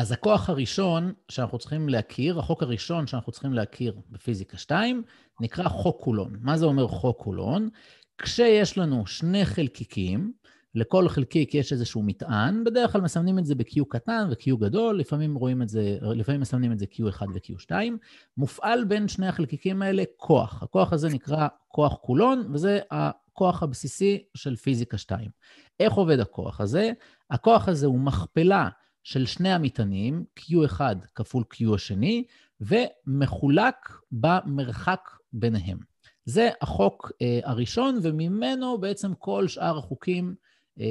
אז הכוח הראשון שאנחנו צריכים להכיר, החוק הראשון שאנחנו צריכים להכיר בפיזיקה 2, נקרא חוק קולון. מה זה אומר חוק קולון? כשיש לנו שני חלקיקים, לכל חלקיק יש איזשהו מטען, בדרך כלל מסמנים את זה ב-Q קטן ו-Q גדול, לפעמים רואים את זה, לפעמים מסמנים את זה Q1 ו-Q2, מופעל בין שני החלקיקים האלה כוח. הכוח הזה נקרא כוח קולון, וזה הכוח הבסיסי של פיזיקה 2. איך עובד הכוח הזה? הכוח הזה הוא מכפלה של שני המטענים, Q1 כפול Q השני, ומחולק במרחק ביניהם. זה החוק אה, הראשון, וממנו בעצם כל שאר החוקים אה,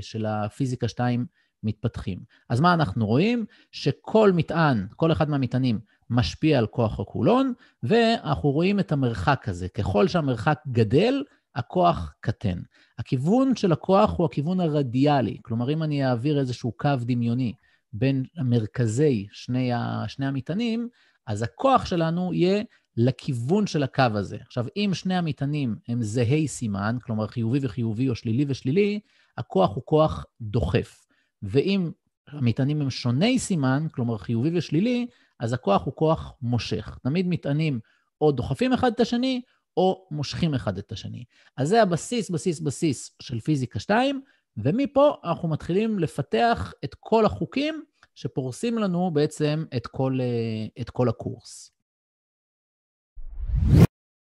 של הפיזיקה 2 מתפתחים. אז מה אנחנו רואים? שכל מטען, כל אחד מהמטענים, משפיע על כוח הקולון, ואנחנו רואים את המרחק הזה. ככל שהמרחק גדל, הכוח קטן. הכיוון של הכוח הוא הכיוון הרדיאלי, כלומר, אם אני אעביר איזשהו קו דמיוני בין מרכזי שני, ה... שני המטענים, אז הכוח שלנו יהיה לכיוון של הקו הזה. עכשיו, אם שני המטענים הם זהי סימן, כלומר חיובי וחיובי או שלילי ושלילי, הכוח הוא כוח דוחף. ואם המטענים הם שוני סימן, כלומר חיובי ושלילי, אז הכוח הוא כוח מושך. תמיד מטענים או דוחפים אחד את השני, או מושכים אחד את השני. אז זה הבסיס, בסיס, בסיס של פיזיקה 2, ומפה אנחנו מתחילים לפתח את כל החוקים שפורסים לנו בעצם את כל, אה, את כל הקורס.